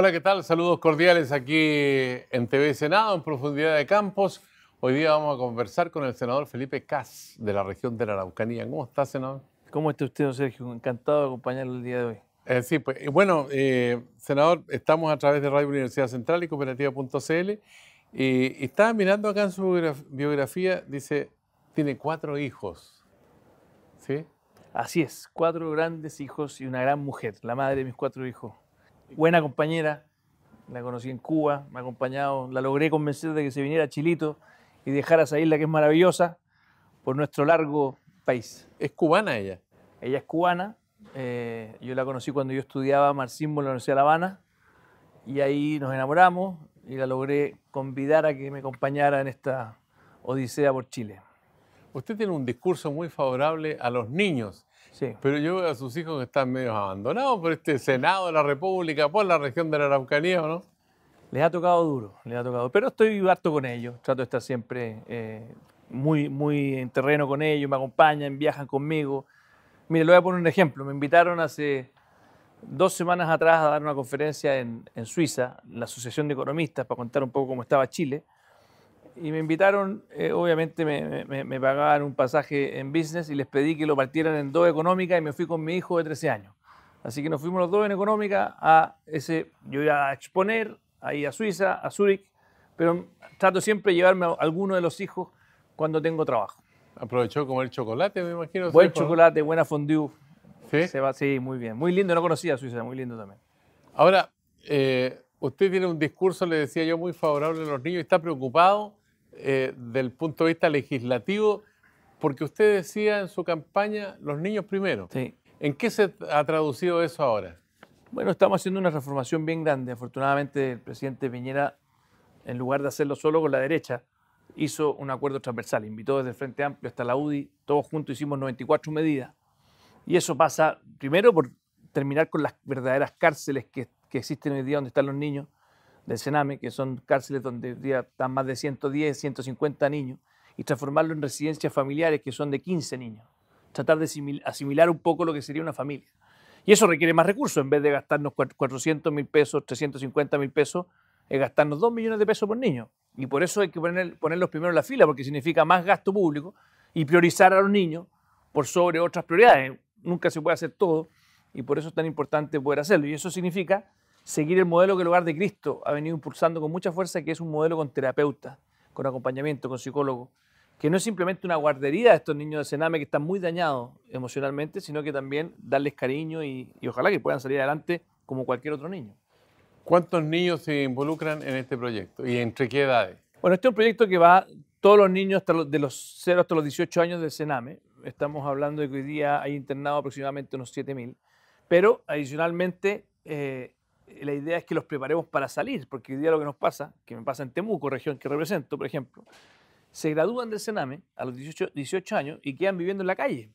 Hola, ¿qué tal? Saludos cordiales aquí en TV Senado, en Profundidad de Campos. Hoy día vamos a conversar con el senador Felipe Cas, de la región de la Araucanía. ¿Cómo está, senador? ¿Cómo está usted, don Sergio? Encantado de acompañarlo el día de hoy. Eh, sí, pues bueno, eh, senador, estamos a través de Radio Universidad Central y cooperativa.cl. Y estaba mirando acá en su biografía, dice, tiene cuatro hijos. ¿Sí? Así es, cuatro grandes hijos y una gran mujer, la madre de mis cuatro hijos buena compañera, la conocí en Cuba, me ha acompañado, la logré convencer de que se viniera a Chilito y dejara esa isla que es maravillosa por nuestro largo país. ¿Es cubana ella? Ella es cubana, eh, yo la conocí cuando yo estudiaba marxismo en la Universidad de La Habana y ahí nos enamoramos y la logré convidar a que me acompañara en esta odisea por Chile. Usted tiene un discurso muy favorable a los niños pero yo veo a sus hijos que están medio abandonados por este Senado de la República, por la región de la Araucanía, ¿no? Les ha tocado duro, les ha tocado. Pero estoy harto con ellos, trato de estar siempre eh, muy, muy en terreno con ellos, me acompañan, viajan conmigo. Mire, le voy a poner un ejemplo. Me invitaron hace dos semanas atrás a dar una conferencia en, en Suiza, la Asociación de Economistas, para contar un poco cómo estaba Chile y me invitaron, eh, obviamente me, pagaban un pasaje en business y les pedí que lo partieran en dos económicas y me fui con mi hijo de 13 años. Así que nos fuimos los dos en económica a ese, yo iba a exponer ahí a Suiza, a Zúrich, pero trato siempre de llevarme a alguno de los hijos cuando tengo trabajo. Aprovechó el chocolate, me imagino. Buen chocolate, buena fondue. ¿Sí? sí, muy bien. Muy lindo, no conocía a Suiza, muy lindo también. Ahora, eh, usted tiene un discurso, le decía yo, muy favorable a los niños, está preocupado eh, del punto de vista legislativo, porque usted decía en su campaña los niños primero. ¿En qué se ha traducido eso ahora? Bueno, estamos haciendo una reformación bien grande. Afortunadamente, el presidente Piñera, en lugar de hacerlo solo con la derecha, hizo un acuerdo transversal. Invitó desde el Frente Amplio hasta la UDI, todos juntos hicimos 94 medidas. Y eso pasa primero por terminar con las verdaderas cárceles que existen hoy día donde están los niños del Sename, que son cárceles donde están más de 110, 150 niños, y transformarlo en residencias familiares, que son de 15 niños. Tratar de asimilar un poco lo que sería una familia. Y eso requiere más recursos, en vez de gastarnos 400 mil pesos, 350 mil pesos, es gastarnos 2 millones de pesos por niño. Y por eso hay que poner, ponerlos primero en la fila, porque significa más gasto público y priorizar a los niños por sobre otras prioridades. Nunca se puede hacer todo y por eso es tan importante poder hacerlo. Y eso significa seguir el modelo que el hogar de Cristo ha venido impulsando con mucha fuerza, que es un modelo con terapeuta, con acompañamiento, con psicólogo, que no es simplemente una guardería de estos niños de Sename que están muy dañados emocionalmente, sino que también darles cariño y, ojalá que puedan salir adelante como cualquier otro niño. ¿Cuántos niños se involucran en este proyecto y entre qué edades? Bueno, este es un proyecto que va todos los niños de los 0 hasta los 18 años de Sename. Estamos hablando de que hoy día hay internado aproximadamente unos 7.000. Pero adicionalmente eh, la idea es que los preparemos para salir, porque hoy día lo que nos pasa, que me pasa en Temuco, región que represento, por ejemplo, se gradúan del Sename a los 18, años y quedan viviendo en la calle.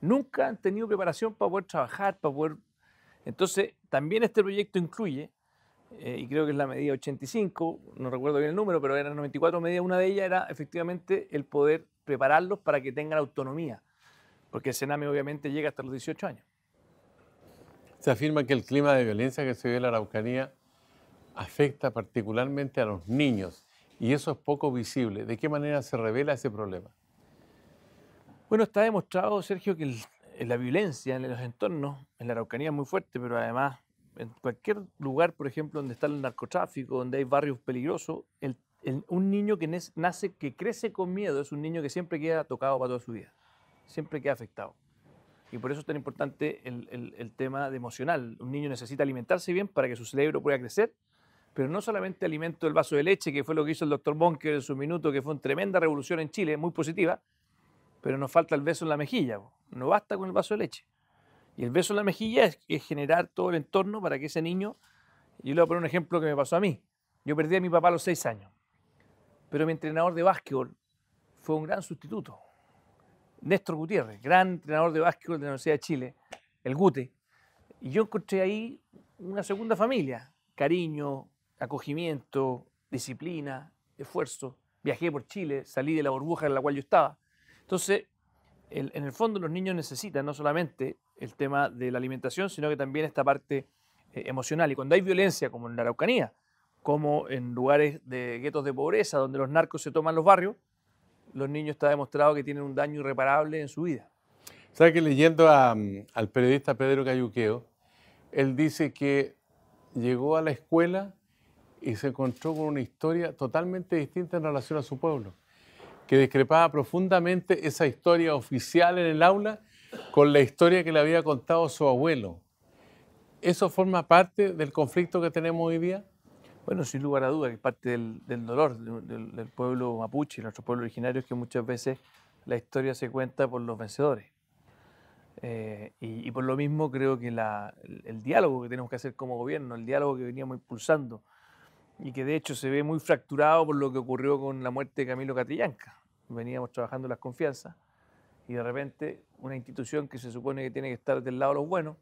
Nunca han tenido preparación para poder trabajar, para poder... Entonces, también este proyecto incluye, eh, y creo que es la medida 85, no recuerdo bien el número, pero eran 94 medidas, una de ellas era efectivamente el poder prepararlos para que tengan autonomía, porque el Sename obviamente llega hasta los 18 años. Se afirma que el clima de violencia que se vive en la Araucanía afecta particularmente a los niños y eso es poco visible. ¿De qué manera se revela ese problema? Bueno, está demostrado, Sergio, que la violencia en los entornos, en la Araucanía es muy fuerte, pero además en cualquier lugar, por ejemplo, donde está el narcotráfico, donde hay barrios peligrosos, un niño que nace, que crece con miedo, es un niño que siempre queda tocado para toda su vida, siempre queda afectado. Y por eso es tan importante el, tema de emocional. Un niño necesita alimentarse bien para que su cerebro pueda crecer, pero no solamente alimento el vaso de leche, que fue lo que hizo el doctor Bonker en su minuto, que fue una tremenda revolución en Chile, muy positiva, pero nos falta el beso en la mejilla. No basta con el vaso de leche. Y el beso en la mejilla es, generar todo el entorno para que ese niño, yo le voy a un ejemplo que me pasó a mí. Yo perdí a mi papá a los seis años, pero mi entrenador de básquetbol fue un gran sustituto, Néstor Gutiérrez, gran entrenador de básquetbol de la Universidad de Chile, el Gute. Y yo encontré ahí una segunda familia, cariño, acogimiento, disciplina, esfuerzo. Viajé por Chile, salí de la burbuja en la cual yo estaba. Entonces, en el fondo los niños necesitan no solamente el tema de la alimentación, sino que también esta parte eh, emocional. Y cuando hay violencia, como en la Araucanía, como en lugares de guetos de pobreza, donde los narcos se toman los barrios, los niños está demostrado que tienen un daño irreparable en su vida. ¿Sabes que leyendo mm, al periodista Pedro Cayuqueo, él dice que llegó a la escuela y se encontró con una historia totalmente distinta en relación a su pueblo, que discrepaba profundamente esa historia oficial en el aula con la historia que le había contado su abuelo. ¿Eso forma parte del conflicto que tenemos hoy día? Bueno, sin lugar a duda, que parte del, dolor del, pueblo mapuche, nuestro pueblo originario, es que muchas veces la historia se cuenta por los vencedores. Eh, y, por lo mismo creo que el, diálogo que tenemos que hacer como gobierno, el diálogo que veníamos impulsando y que de hecho se ve muy fracturado por lo que ocurrió con la muerte de Camilo Catrillanca. Veníamos trabajando las confianzas y de repente una institución que se supone que tiene que estar del lado de los buenos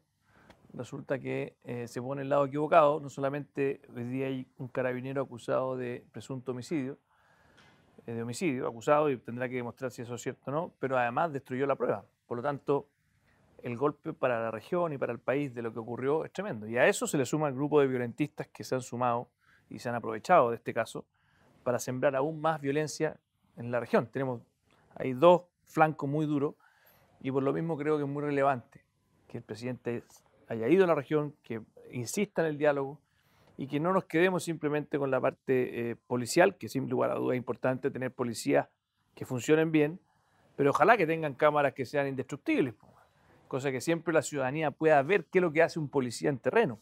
resulta que eh, se pone el lado equivocado. No solamente hoy día un carabinero acusado de presunto homicidio, eh, de homicidio, acusado y tendrá que demostrar si eso es cierto o no, pero además destruyó la prueba. Por lo tanto, el golpe para la región y para el país de lo que ocurrió es tremendo. Y a eso se le suma el grupo de violentistas que se han sumado y se han aprovechado de este caso para sembrar aún más violencia en la región. Tenemos hay dos flancos muy duros y por lo mismo creo que es muy relevante que el presidente haya ido a la región, que insista en el diálogo y que no nos quedemos simplemente con la parte eh, policial, que sin lugar a dudas es importante tener policías que funcionen bien, pero ojalá que tengan cámaras que sean indestructibles, cosa que siempre la ciudadanía pueda ver qué es lo que hace un policía en terreno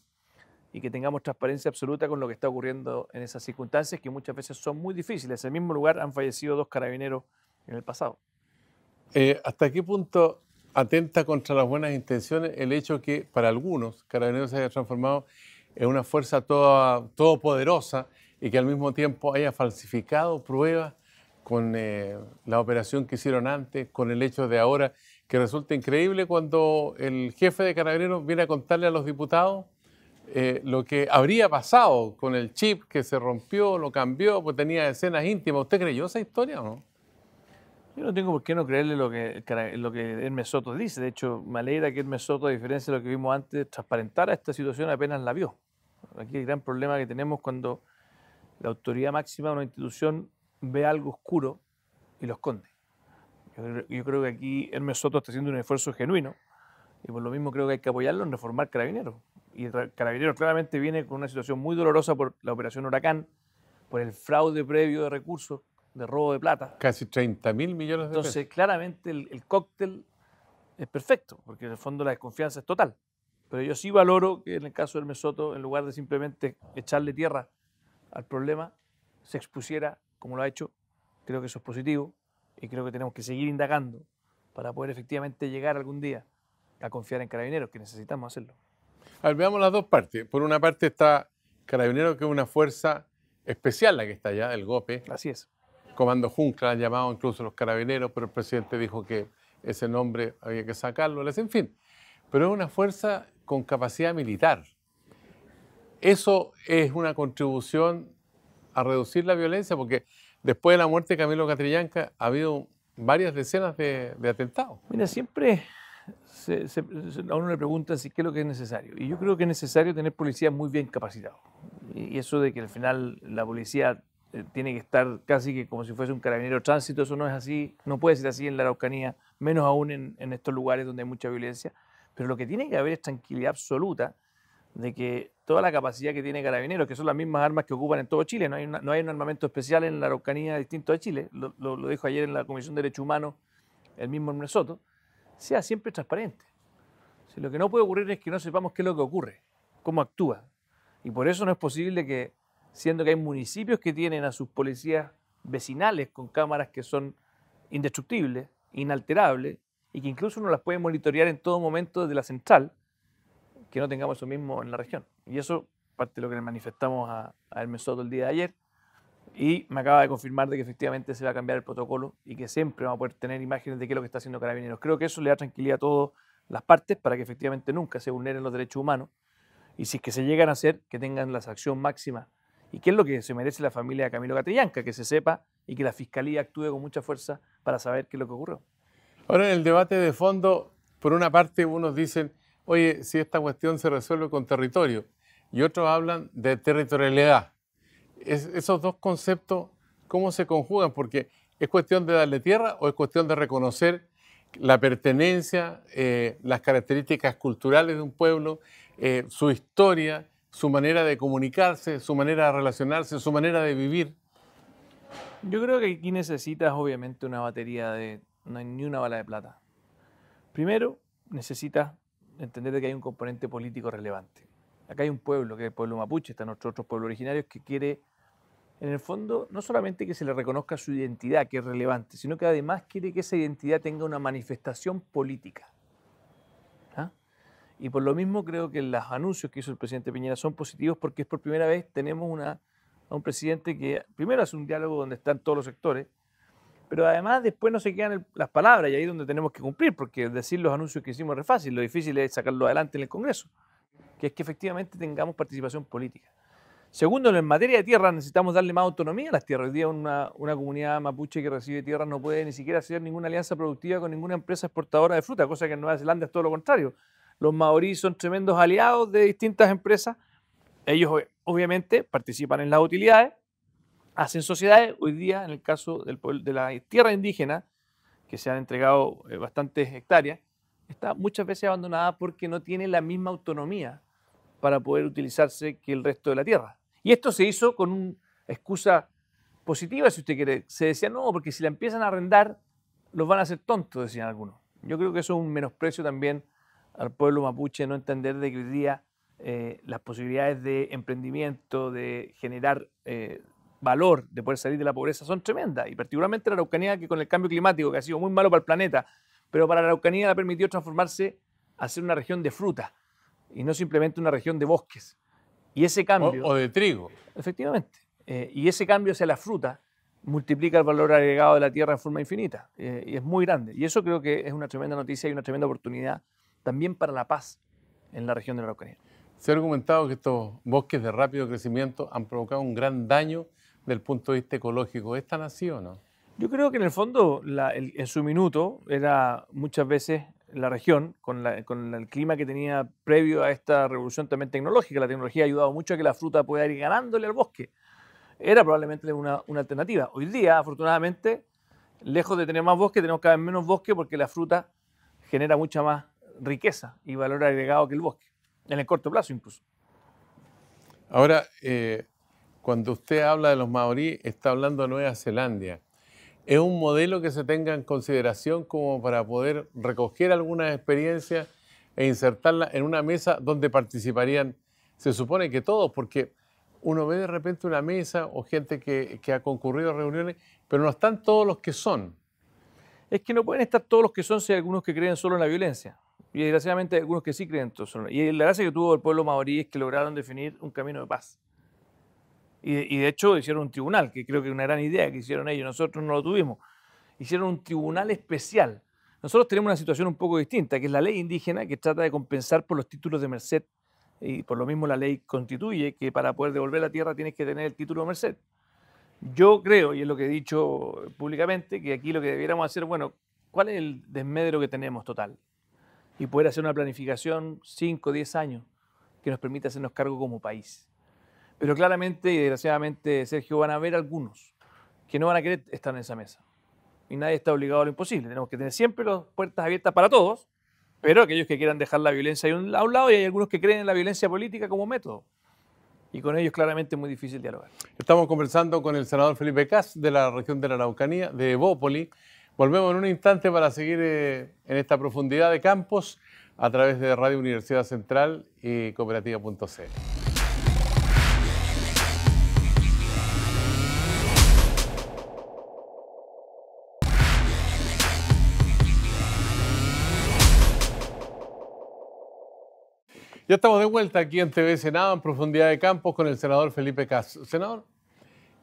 y que tengamos transparencia absoluta con lo que está ocurriendo en esas circunstancias que muchas veces son muy difíciles. En el mismo lugar han fallecido dos carabineros en el pasado. Eh, ¿Hasta qué punto atenta contra las buenas intenciones el hecho que para algunos Carabineros se haya transformado en una fuerza toda, todopoderosa y que al mismo tiempo haya falsificado pruebas con eh, la operación que hicieron antes, con el hecho de ahora, que resulta increíble cuando el jefe de carabineros viene a contarle a los diputados eh, lo que habría pasado con el chip que se rompió, lo cambió, pues tenía escenas íntimas. ¿Usted creyó esa historia o no? Yo no tengo por qué no creerle lo que, lo que Hermes Soto dice. De hecho, me alegra que Hermes Soto, a diferencia de lo que vimos antes, transparentara esta situación apenas la vio. Aquí el gran problema que tenemos cuando la autoridad máxima de una institución ve algo oscuro y lo esconde. Yo, yo creo que aquí Hermes Soto está haciendo un esfuerzo genuino y por lo mismo creo que hay que apoyarlo en reformar Carabineros. Y Carabineros claramente viene con una situación muy dolorosa por la operación Huracán, por el fraude previo de recursos de robo de plata. Casi 30 mil millones de Entonces, pesos. Entonces, claramente el, cóctel es perfecto, porque en el fondo la desconfianza es total. Pero yo sí valoro que en el caso del Mesoto, en lugar de simplemente echarle tierra al problema, se expusiera como lo ha hecho. Creo que eso es positivo y creo que tenemos que seguir indagando para poder efectivamente llegar algún día a confiar en carabineros, que necesitamos hacerlo. A veamos las dos partes. Por una parte está Carabineros, que es una fuerza especial la que está allá, el GOPE. Así es. Comando Juncla han llamado incluso los carabineros, pero el presidente dijo que ese nombre había que sacarlo, en fin. Pero es una fuerza con capacidad militar. Eso es una contribución a reducir la violencia, porque después de la muerte de Camilo Catrillanca ha habido varias decenas de, atentados. Mira, siempre a uno le preguntan si qué es lo que es necesario. Y yo creo que es necesario tener policías muy bien capacitados. Y eso de que al final la policía eh, tiene que estar casi que como si fuese un carabinero tránsito, eso no es así, no puede ser así en la Araucanía, menos aún en, estos lugares donde hay mucha violencia, pero lo que tiene que haber es tranquilidad absoluta de que toda la capacidad que tiene Carabineros, que son las mismas armas que ocupan en todo Chile, no hay, no hay un armamento especial en la Araucanía distinto a Chile, lo, dijo ayer en la Comisión de Derechos Humanos el mismo en Soto, sea siempre transparente. lo que no puede ocurrir es que no sepamos qué es lo que ocurre, cómo actúa. Y por eso no es posible que siendo que hay municipios que tienen a sus policías vecinales con cámaras que son indestructibles, inalterables, y que incluso no las puede monitorear en todo momento desde la central, que no tengamos eso mismo en la región. Y eso parte de lo que le manifestamos a, a Hermes Soto el día de ayer, y me acaba de confirmar de que efectivamente se va a cambiar el protocolo y que siempre vamos a poder tener imágenes de qué es lo que está haciendo Carabineros. Creo que eso le da tranquilidad a todas las partes para que efectivamente nunca se vulneren los derechos humanos y si es que se llegan a hacer, que tengan la sanción máxima y qué es lo que se merece la familia de Camilo Catrillanca, que se sepa y que la fiscalía actúe con mucha fuerza para saber qué es lo que ocurrió. Ahora, en el debate de fondo, por una parte, unos dicen, oye, si esta cuestión se resuelve con territorio, y otros hablan de territorialidad. Es, esos dos conceptos, ¿cómo se conjugan? Porque es cuestión de darle tierra o es cuestión de reconocer la pertenencia, eh, las características culturales de un pueblo, eh, su historia, su manera de comunicarse, su manera de relacionarse, su manera de vivir. Yo creo que aquí necesitas obviamente una batería de, no hay ni una bala de plata. Primero, necesitas entender que hay un componente político relevante. Acá hay un pueblo, que es el pueblo mapuche, están nuestros otros pueblos originarios, que quiere, en el fondo, no solamente que se le reconozca su identidad, que es relevante, sino que además quiere que esa identidad tenga una manifestación política. Y por lo mismo creo que los anuncios que hizo el presidente Piñera son positivos porque es por primera vez tenemos una, a un presidente que primero hace un diálogo donde están todos los sectores, pero además después no se quedan las palabras y ahí es donde tenemos que cumplir, porque decir los anuncios que hicimos es fácil, lo difícil es sacarlo adelante en el Congreso, que es que efectivamente tengamos participación política. Segundo, en materia de tierras necesitamos darle más autonomía a las tierras. Hoy día una, una comunidad mapuche que recibe tierras no puede ni siquiera hacer ninguna alianza productiva con ninguna empresa exportadora de fruta, cosa que en Nueva Zelanda es todo lo contrario los maoríes son tremendos aliados de distintas empresas. Ellos obviamente participan en las utilidades, hacen sociedades. Hoy día, en el caso de la tierra indígena, que se han entregado eh, bastantes hectáreas, está muchas veces abandonada porque no tiene la misma autonomía para poder utilizarse que el resto de la tierra. Y esto se hizo con una excusa positiva, si usted quiere. Se decía, no, porque si la empiezan a arrendar, los van a hacer tontos, decían algunos. Yo creo que eso es un menosprecio también al pueblo mapuche no entender de que hoy día eh, las posibilidades de emprendimiento, de generar eh, valor, de poder salir de la pobreza son tremendas. Y particularmente la Araucanía, que con el cambio climático, que ha sido muy malo para el planeta, pero para la Araucanía la permitió transformarse a ser una región de fruta y no simplemente una región de bosques. Y ese cambio... O, de trigo. Efectivamente. Eh, y ese cambio hacia la fruta multiplica el valor agregado de la tierra en forma infinita. y es muy grande. Y eso creo que es una tremenda noticia y una tremenda oportunidad también para la paz en la región de la Ucrania. Se ha argumentado que estos bosques de rápido crecimiento han provocado un gran daño del punto de vista ecológico. de esta nación, o no? Yo creo que en el fondo, en su minuto, era muchas veces la región, con, el clima que tenía previo a esta revolución también tecnológica, la tecnología ha ayudado mucho a que la fruta pueda ir ganándole al bosque. Era probablemente una, una alternativa. Hoy día, afortunadamente, lejos de tener más bosque, tenemos cada vez menos bosque porque la fruta genera mucha más riqueza y valor agregado que el bosque, en el corto plazo incluso. Ahora, eh, cuando usted habla de los maorí, está hablando de Nueva Zelanda. ¿Es un modelo que se tenga en consideración como para poder recoger algunas experiencias e insertarla en una mesa donde participarían, se supone que todos, porque uno ve de repente una mesa o gente que ha concurrido a reuniones, pero no están todos los que son es que no pueden estar todos los que son si hay algunos que creen solo en la violencia. Y desgraciadamente algunos que sí creen en Y la gracia que tuvo el pueblo maorí es que lograron definir un camino de paz. Y, y de hecho hicieron un tribunal, que creo que es una gran idea que hicieron ellos, nosotros no lo tuvimos. Hicieron un tribunal especial. Nosotros tenemos una situación un poco distinta, que es la ley indígena que trata de compensar por los títulos de merced y por lo mismo la ley constituye que para poder devolver la tierra tienes que tener el título de merced. Yo creo, y es lo que he dicho públicamente, que aquí lo que debiéramos hacer, bueno, ¿cuál es el desmedro que tenemos total? y poder hacer una planificación 5, 10 años que nos permita hacernos cargo como país. Pero claramente y desgraciadamente, Sergio, van a haber algunos que no van a querer estar en esa mesa. Y nadie está obligado a lo imposible. Tenemos que tener siempre las puertas abiertas para todos, pero aquellos que quieran dejar la violencia a un lado y hay algunos que creen en la violencia política como método y con ellos claramente es muy difícil dialogar. Estamos conversando con el senador Felipe Cas de la región de la Araucanía, de Evópoli, Volvemos en un instante para seguir eh, en esta profundidad de campos a través de Radio Universidad Central y Cooperativa.c. Ya estamos de vuelta aquí en TV Senado, en Profundidad de Campos, con el senador Felipe Castro. Senador,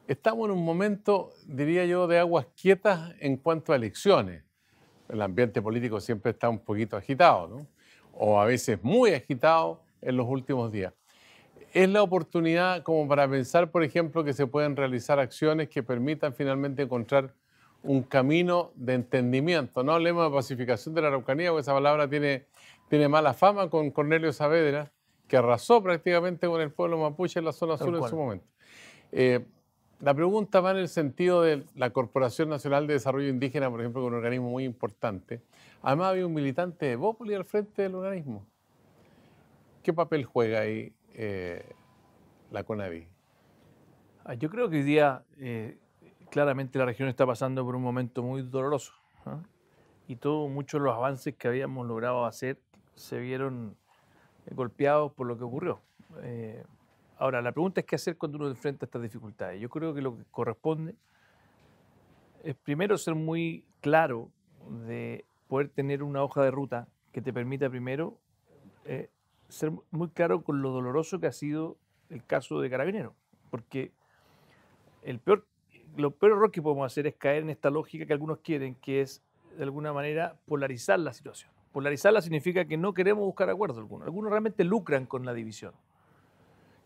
Estamos en un momento, diría yo, de aguas quietas en cuanto a elecciones. El ambiente político siempre está un poquito agitado, ¿no? O a veces muy agitado en los últimos días. Es la oportunidad como para pensar, por ejemplo, que se pueden realizar acciones que permitan finalmente encontrar un camino de entendimiento. No hablemos de pacificación de la Araucanía, porque esa palabra tiene, tiene mala fama con Cornelio Saavedra, que arrasó prácticamente con el pueblo mapuche en la zona sur en su momento. Eh, la pregunta va en el sentido de la Corporación Nacional de Desarrollo Indígena, por ejemplo, que es un organismo muy importante. Además, había un militante de Bópoli al frente del organismo. ¿Qué papel juega ahí eh, la CONAVI? Ah, yo creo que hoy día eh, claramente la región está pasando por un momento muy doloroso. Y todos muchos los avances que habíamos logrado hacer se vieron eh, golpeados por lo que ocurrió. Ahora, la pregunta es qué hacer cuando uno enfrenta estas dificultades. Yo creo que lo que corresponde es primero ser muy claro de poder tener una hoja de ruta que te permita primero eh, ser muy claro con lo doloroso que ha sido el caso de Carabinero, porque el peor, lo peor error que podemos hacer es caer en esta lógica que algunos quieren, que es de alguna manera polarizar la situación. Polarizarla significa que no queremos buscar acuerdo alguno. Algunos realmente lucran con la división.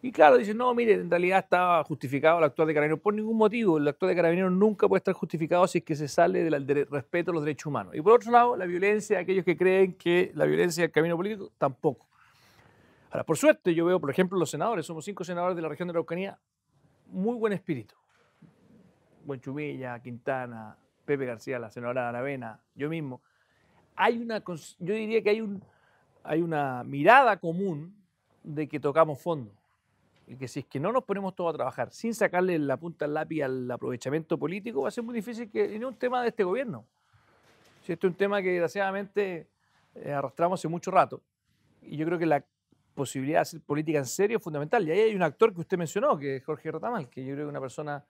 Y claro, dicen, no, mire, en realidad estaba justificado el actuar de Carabineros por ningún motivo. El actuar de Carabineros nunca puede estar justificado si es que se sale del respeto a los derechos humanos. Y por otro lado, la violencia, de aquellos que creen que la violencia es el camino político, tampoco. Ahora, por suerte, yo veo, por ejemplo, los senadores, somos cinco senadores de la región de la Araucanía, muy buen espíritu. Buen Chumilla, Quintana, Pepe García, la senadora Aravena, yo mismo. Hay una, yo diría que hay, un, hay una mirada común de que tocamos fondo y que si es que no nos ponemos todos a trabajar sin sacarle la punta al lápiz al aprovechamiento político, va a ser muy difícil que y un tema de este gobierno. Si es un tema que desgraciadamente eh, arrastramos hace mucho rato. Y yo creo que la posibilidad de hacer política en serio es fundamental. Y ahí hay un actor que usted mencionó, que es Jorge Ratamal, que yo creo que es una persona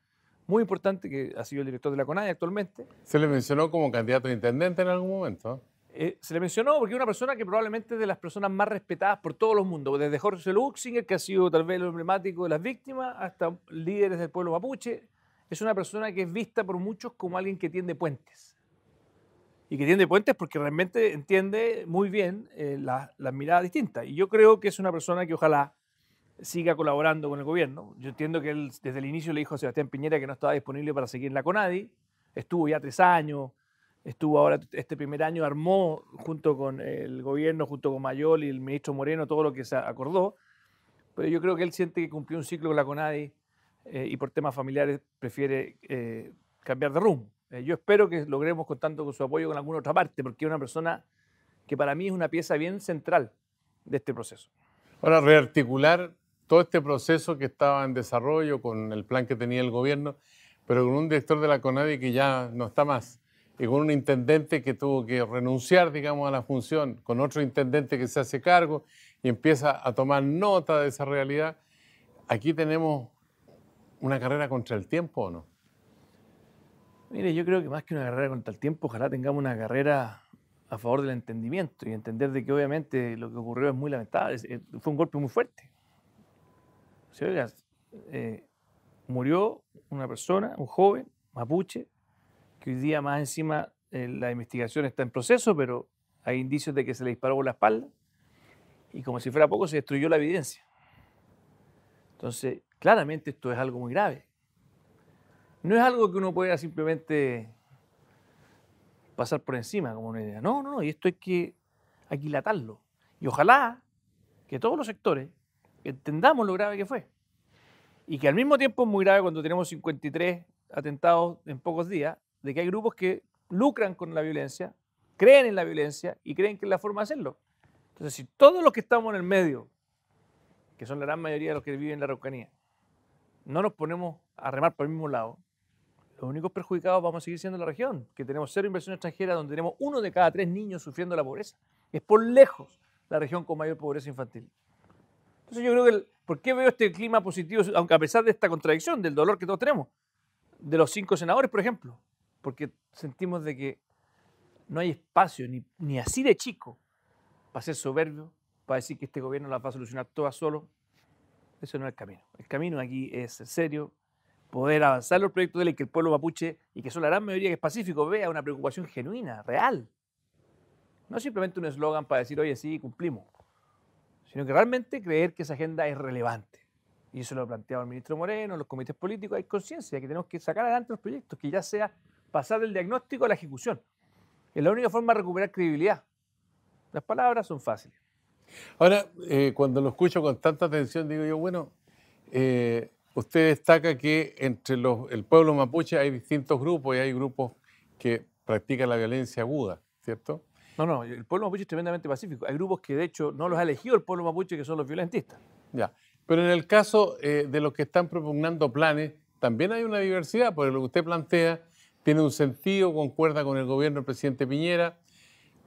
muy importante, que ha sido el director de la CONAI actualmente. Se le mencionó como candidato a intendente en algún momento. Eh, se le mencionó porque es una persona que probablemente es de las personas más respetadas por todos los mundos, desde Jorge Luxinger, que ha sido tal vez lo emblemático de las víctimas, hasta líderes del pueblo mapuche. Es una persona que es vista por muchos como alguien que tiende puentes. Y que tiende puentes porque realmente entiende muy bien eh, las miradas distintas. Y yo creo que es una persona que ojalá siga colaborando con el gobierno. Yo entiendo que él desde el inicio le dijo a Sebastián Piñera que no estaba disponible para seguirla con nadie, Estuvo ya tres años, estuvo ahora este primer año, armó junto con el gobierno, junto con Mayol y el ministro Moreno, todo lo que se acordó. Pero yo creo que él siente que cumplió un ciclo con la CONADI eh, y por temas familiares prefiere eh, cambiar de rumbo. Eh, yo espero que logremos contando con su apoyo con alguna otra parte, porque es una persona que para mí es una pieza bien central de este proceso. Ahora, rearticular todo este proceso que estaba en desarrollo con el plan que tenía el gobierno, pero con un director de la CONADI que ya no está más y con un intendente que tuvo que renunciar, digamos, a la función, con otro intendente que se hace cargo y empieza a tomar nota de esa realidad, aquí tenemos una carrera contra el tiempo o no? Mire, yo creo que más que una carrera contra el tiempo, ojalá tengamos una carrera a favor del entendimiento y entender de que obviamente lo que ocurrió es muy lamentable, eh, fue un golpe muy fuerte. O eh, murió una persona, un joven mapuche, que hoy día más encima eh, la investigación está en proceso, pero hay indicios de que se le disparó por la espalda y como si fuera poco se destruyó la evidencia. Entonces, claramente esto es algo muy grave. No es algo que uno pueda simplemente pasar por encima como una idea. No, no, no, y esto hay que aquilatarlo. Y ojalá que todos los sectores entendamos lo grave que fue. Y que al mismo tiempo es muy grave cuando tenemos 53 atentados en pocos días de que hay grupos que lucran con la violencia, creen en la violencia y creen que es la forma de hacerlo. Entonces, si todos los que estamos en el medio, que son la gran mayoría de los que viven en la Araucanía, no nos ponemos a remar por el mismo lado, los únicos perjudicados vamos a seguir siendo la región, que tenemos cero inversión extranjera, donde tenemos uno de cada tres niños sufriendo la pobreza. Es por lejos la región con mayor pobreza infantil. Entonces yo creo que, ¿por qué veo este clima positivo, aunque a pesar de esta contradicción, del dolor que todos tenemos? De los cinco senadores, por ejemplo porque sentimos de que no hay espacio, ni, así de chico, para ser soberbio, para decir que este gobierno las va a solucionar todas solo. Eso no es el camino. El camino aquí es en serio, poder avanzar los proyectos de ley que el pueblo mapuche y que son la gran mayoría que es pacífico vea una preocupación genuina, real. No simplemente un eslogan para decir, oye, sí, cumplimos, sino que realmente creer que esa agenda es relevante. Y eso lo ha planteado el ministro Moreno, los comités políticos, hay conciencia de que tenemos que sacar adelante los proyectos, que ya sea pasar del diagnóstico a la ejecución. Es la única forma de recuperar credibilidad. Las palabras son fáciles. Ahora, eh, cuando lo escucho con tanta atención, digo yo, bueno, eh, usted destaca que entre los, el pueblo mapuche hay distintos grupos y hay grupos que practican la violencia aguda, ¿cierto? No, no, el pueblo mapuche es tremendamente pacífico. Hay grupos que de hecho no los ha elegido el pueblo mapuche, que son los violentistas. Ya, pero en el caso eh, de los que están propugnando planes, también hay una diversidad, por lo que usted plantea tiene un sentido, concuerda con el gobierno del presidente Piñera,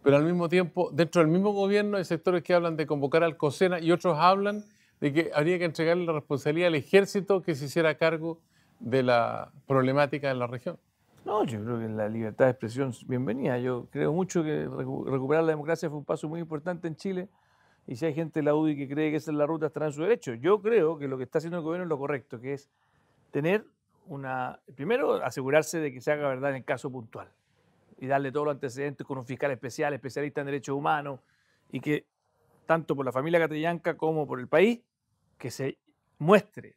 pero al mismo tiempo, dentro del mismo gobierno hay sectores que hablan de convocar al COSENA y otros hablan de que habría que entregarle la responsabilidad al ejército que se hiciera cargo de la problemática de la región. No, yo creo que la libertad de expresión es bienvenida. Yo creo mucho que recuperar la democracia fue un paso muy importante en Chile. Y si hay gente de la UDI que cree que esa es la ruta, estará en su derecho. Yo creo que lo que está haciendo el gobierno es lo correcto, que es tener una. Primero, asegurarse de que se haga verdad en el caso puntual y darle todos los antecedentes con un fiscal especial, especialista en derechos humanos, y que tanto por la familia catrillanca como por el país, que se muestre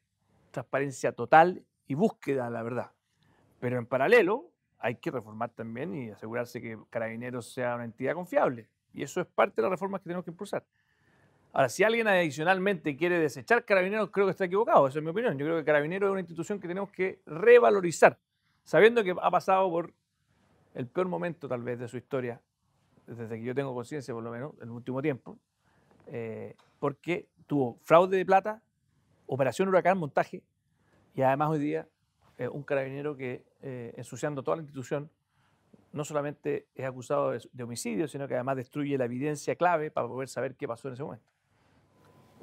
transparencia total y búsqueda de la verdad. Pero en paralelo, hay que reformar también y asegurarse que Carabineros sea una entidad confiable. Y eso es parte de las reformas que tenemos que impulsar. Ahora, si alguien adicionalmente quiere desechar Carabineros, creo que está equivocado, esa es mi opinión. Yo creo que Carabineros es una institución que tenemos que revalorizar, sabiendo que ha pasado por el peor momento tal vez de su historia, desde que yo tengo conciencia por lo menos, en el último tiempo, eh, porque tuvo fraude de plata, operación huracán, montaje, y además hoy día eh, un carabinero que, eh, ensuciando toda la institución, no solamente es acusado de homicidio, sino que además destruye la evidencia clave para poder saber qué pasó en ese momento.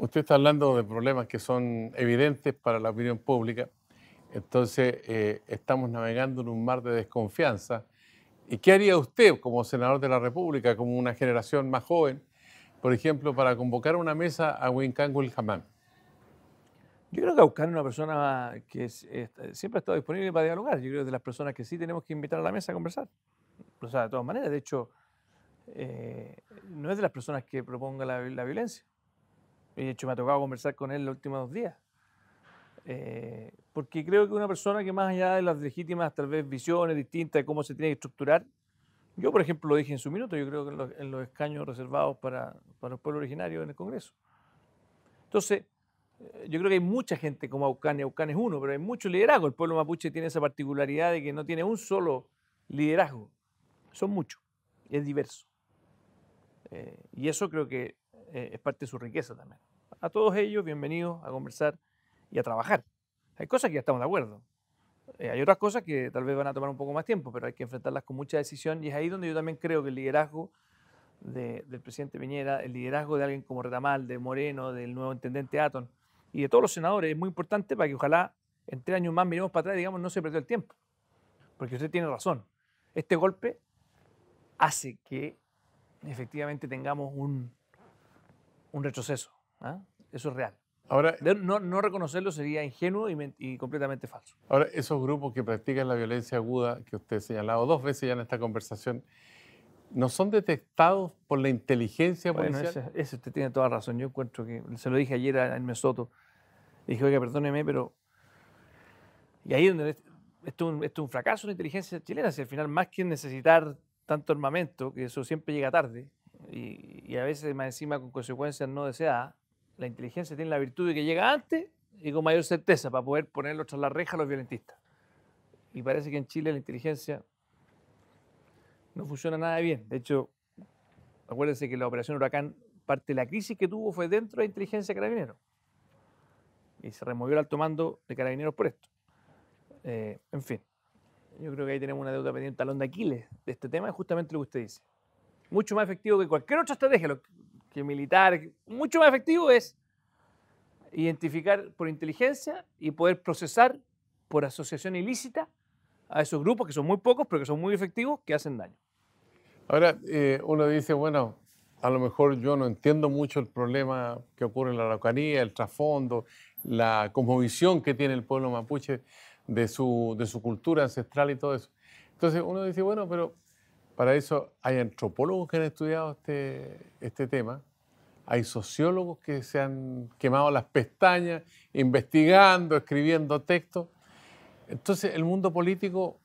Usted está hablando de problemas que son evidentes para la opinión pública. Entonces, eh, estamos navegando en un mar de desconfianza. ¿Y qué haría usted como senador de la República, como una generación más joven, por ejemplo, para convocar una mesa a y Hamam? Yo creo que buscar una persona que siempre ha estado disponible para dialogar. Yo creo que de las personas que sí tenemos que invitar a la mesa a conversar. O de todas maneras, de hecho, eh, no es de las personas que proponga la violencia de hecho me ha tocado conversar con él los últimos dos días. Eh, porque creo que una persona que más allá de las legítimas tal vez visiones distintas de cómo se tiene que estructurar, yo por ejemplo lo dije en su minuto, yo creo que en los, escaños reservados para, para los pueblos originarios en el Congreso. Entonces, eh, yo creo que hay mucha gente como Aucán y es uno, pero hay mucho liderazgo. El pueblo mapuche tiene esa particularidad de que no tiene un solo liderazgo, son muchos, es diverso. Eh, y eso creo que eh, es parte de su riqueza también. A todos ellos, bienvenidos a conversar y a trabajar. Hay cosas que ya estamos de acuerdo. Eh, hay otras cosas que tal vez van a tomar un poco más tiempo, pero hay que enfrentarlas con mucha decisión y es ahí donde yo también creo que el liderazgo de, del presidente Piñera, el liderazgo de alguien como Retamal, de Moreno, del nuevo intendente Aton y de todos los senadores es muy importante para que ojalá en tres años más miremos para atrás y digamos no se perdió el tiempo. Porque usted tiene razón. Este golpe hace que efectivamente tengamos un, un retroceso. ¿ah? Eso es real. Ahora, no, reconocerlo sería ingenuo y, completamente falso. Ahora, esos grupos que practican la violencia aguda, que usted ha señalado dos veces ya en esta conversación, ¿no son detectados por la inteligencia policial? ese, usted tiene toda razón. Yo encuentro que, se lo dije ayer a Hermes Soto, dije, oiga, perdóneme, pero... Y ahí es donde esto, es un fracaso de la inteligencia chilena, si al final más que necesitar tanto armamento, que eso siempre llega tarde, y, a veces más encima con consecuencias no deseadas, la inteligencia tiene la virtud de que llega antes y con mayor certeza para poder ponerlos tras la reja a los violentistas. Y parece que en Chile la inteligencia no funciona nada bien. De hecho, acuérdense que la operación Huracán, parte de la crisis que tuvo fue dentro de la inteligencia carabinero Y se removió el alto mando de carabineros por esto. Eh, en fin, yo creo que ahí tenemos una deuda pendiente, talón de Aquiles de este tema, es justamente lo que usted dice mucho más efectivo que cualquier otra estrategia, lo que militar, mucho más efectivo es identificar por inteligencia y poder procesar por asociación ilícita a esos grupos que son muy pocos, pero que son muy efectivos, que hacen daño. Ahora, eh, uno dice, bueno, a lo mejor yo no entiendo mucho el problema que ocurre en la Araucanía, el trasfondo, la visión que tiene el pueblo mapuche de su, de su cultura ancestral y todo eso. Entonces uno dice, bueno, pero para eso hay antropólogos que han estudiado este, este tema, hay sociólogos que se han quemado las pestañas investigando, escribiendo textos. Entonces el mundo político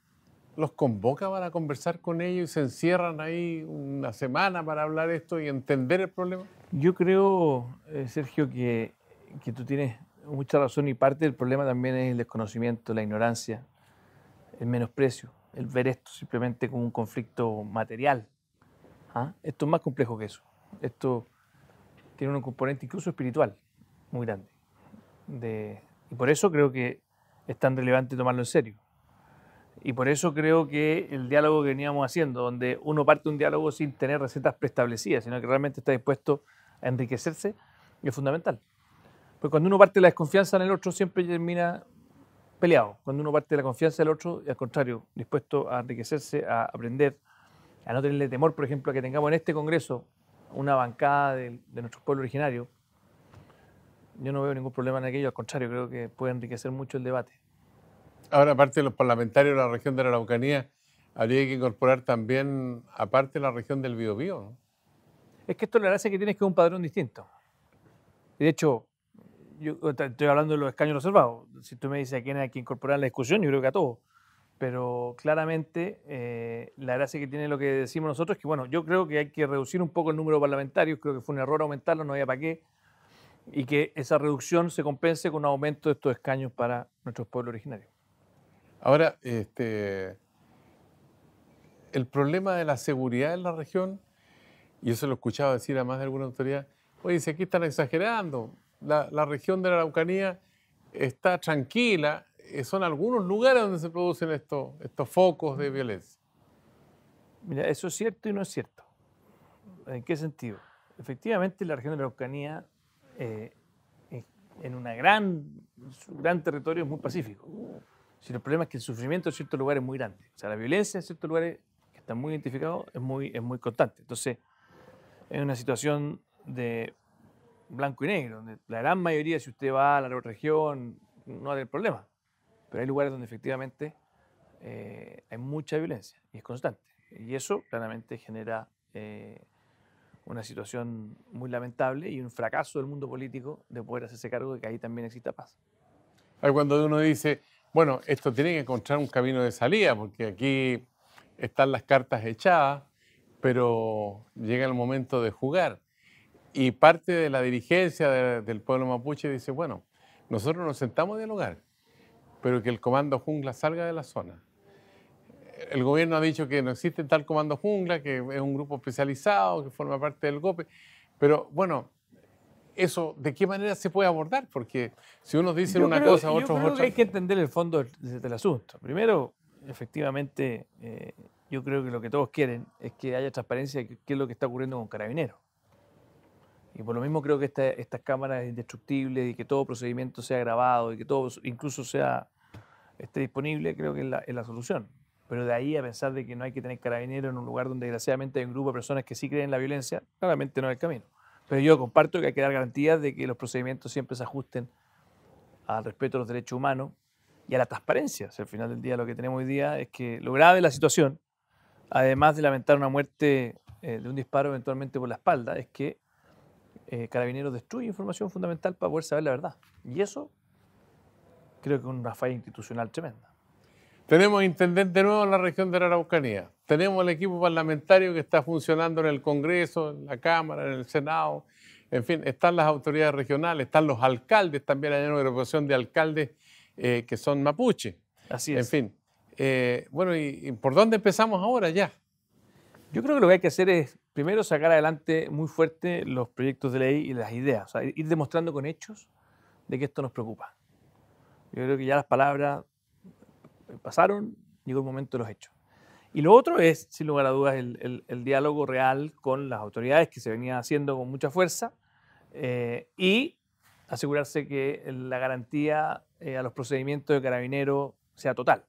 los convoca para conversar con ellos y se encierran ahí una semana para hablar esto y entender el problema. Yo creo, eh, Sergio, que, que tú tienes mucha razón y parte del problema también es el desconocimiento, la ignorancia, el menosprecio el ver esto simplemente como un conflicto material. ¿ah? Esto es más complejo que eso. Esto tiene un componente incluso espiritual muy grande. y por eso creo que es tan relevante tomarlo en serio. Y por eso creo que el diálogo que veníamos haciendo, donde uno parte un diálogo sin tener recetas preestablecidas, sino que realmente está dispuesto a enriquecerse, es fundamental. Porque cuando uno parte la desconfianza en el otro, siempre termina peleado, cuando uno parte de la confianza del otro y al contrario, dispuesto a enriquecerse, a aprender, a no tenerle temor, por ejemplo, a que tengamos en este Congreso una bancada de, de nuestros pueblos originarios. Yo no veo ningún problema en aquello, al contrario, creo que puede enriquecer mucho el debate. Ahora, aparte de los parlamentarios de la región de la Araucanía, habría que incorporar también, aparte, la región del Biobío. ¿no? Es que esto lo hace que tienes que un padrón distinto. De hecho, yo estoy hablando de los escaños reservados. Si tú me dices a quién hay que incorporar la discusión, yo creo que a todos. Pero claramente eh, la gracia que tiene lo que decimos nosotros es que, bueno, yo creo que hay que reducir un poco el número de parlamentarios, creo que fue un error aumentarlo, no había para qué, y que esa reducción se compense con un aumento de estos escaños para nuestros pueblos originarios. Ahora, este, el problema de la seguridad en la región, y eso lo escuchaba decir a más de alguna autoridad, oye, si aquí están exagerando, la, región de la Araucanía está tranquila, eh, son algunos lugares donde se producen estos, estos focos de violencia. Mira, eso es cierto y no es cierto. ¿En qué sentido? Efectivamente, la región de la Araucanía, eh, en un gran, gran territorio, es muy pacífico. Si el problema es que el sufrimiento en ciertos lugares es muy grande. O sea, la violencia en ciertos lugares que están muy identificados es muy, es muy constante. Entonces, es una situación de blanco y negro, la gran mayoría, si usted va a la región, no hay del problema. Pero hay lugares donde efectivamente eh, hay mucha violencia y es constante. Y eso claramente genera eh, una situación muy lamentable y un fracaso del mundo político de poder hacerse cargo de que ahí también exista paz. Hay cuando uno dice, bueno, esto tiene que encontrar un camino de salida, porque aquí están las cartas echadas, pero llega el momento de jugar. Y parte de la dirigencia del pueblo mapuche dice, bueno, nosotros nos sentamos a dialogar, pero que el comando jungla salga de la zona. El gobierno ha dicho que no existe tal comando jungla, que es un grupo especializado, que forma parte del golpe. pero bueno, eso, ¿de qué manera se puede abordar? Porque si unos dicen una cosa, otros otra. Hay que entender el fondo del, asunto. Primero, efectivamente, eh, yo creo que lo que todos quieren es que haya transparencia de qué es lo que está ocurriendo con Carabineros. Y por lo mismo creo que estas cámaras indestructibles y que todo procedimiento sea grabado y que todo incluso sea esté disponible, creo que es la, solución. Pero de ahí a pensar de que no hay que tener carabineros en un lugar donde desgraciadamente hay un grupo de personas que sí creen en la violencia, claramente no es el camino. Pero yo comparto que hay que dar garantías de que los procedimientos siempre se ajusten al respeto a los derechos humanos y a la transparencia. al final del día lo que tenemos hoy día es que lo grave de la situación, además de lamentar una muerte eh, de un disparo eventualmente por la espalda, es que eh, Carabineros destruye información fundamental para poder saber la verdad. Y eso creo que es una falla institucional tremenda. Tenemos intendente nuevo en la región de la Araucanía. Tenemos el equipo parlamentario que está funcionando en el Congreso, en la Cámara, en el Senado. En fin, están las autoridades regionales, están los alcaldes, también hay una agrupación de alcaldes eh, que son mapuche. Así es. En fin. Eh, bueno, ¿y por dónde empezamos ahora ya? Yo creo que lo que hay que hacer es primero sacar adelante muy fuerte los proyectos de ley y las ideas, o sea, ir demostrando con hechos de que esto nos preocupa. Yo creo que ya las palabras pasaron, llegó el momento de los hechos. Y lo otro es, sin lugar a dudas, el, diálogo real con las autoridades que se venía haciendo con mucha fuerza eh, y asegurarse que la garantía eh, a los procedimientos de carabinero sea total.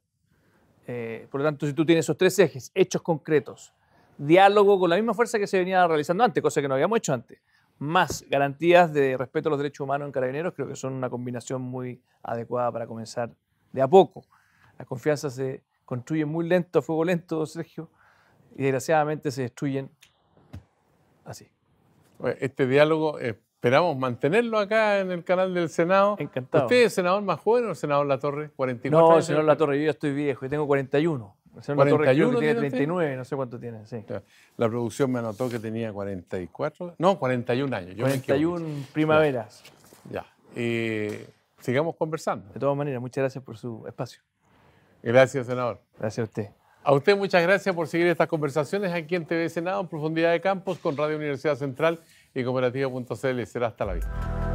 Eh, por lo tanto, si tú tienes esos tres ejes, hechos concretos, diálogo con la misma fuerza que se venía realizando antes, cosa que no habíamos hecho antes. Más garantías de respeto a los derechos humanos en carabineros, creo que son una combinación muy adecuada para comenzar de a poco. La confianza se construye muy lento, a fuego lento, Sergio, y desgraciadamente se destruyen así. Este diálogo esperamos mantenerlo acá en el canal del Senado. Encantado. ¿Usted es senador más joven o el senador La Torre? no, el senador La Torre, yo ya estoy viejo, y tengo 41. 41 tiene 39, no sé cuánto tiene. Sí. La producción me anotó que tenía 44, no, 41 años. 41 primaveras. Ya. ya. sigamos conversando. De todas maneras, muchas gracias por su espacio. Gracias, senador. Gracias a usted. A usted muchas gracias por seguir estas conversaciones aquí en TV Senado en Profundidad de Campos con Radio Universidad Central y Cooperativa.cl. Será hasta la vista.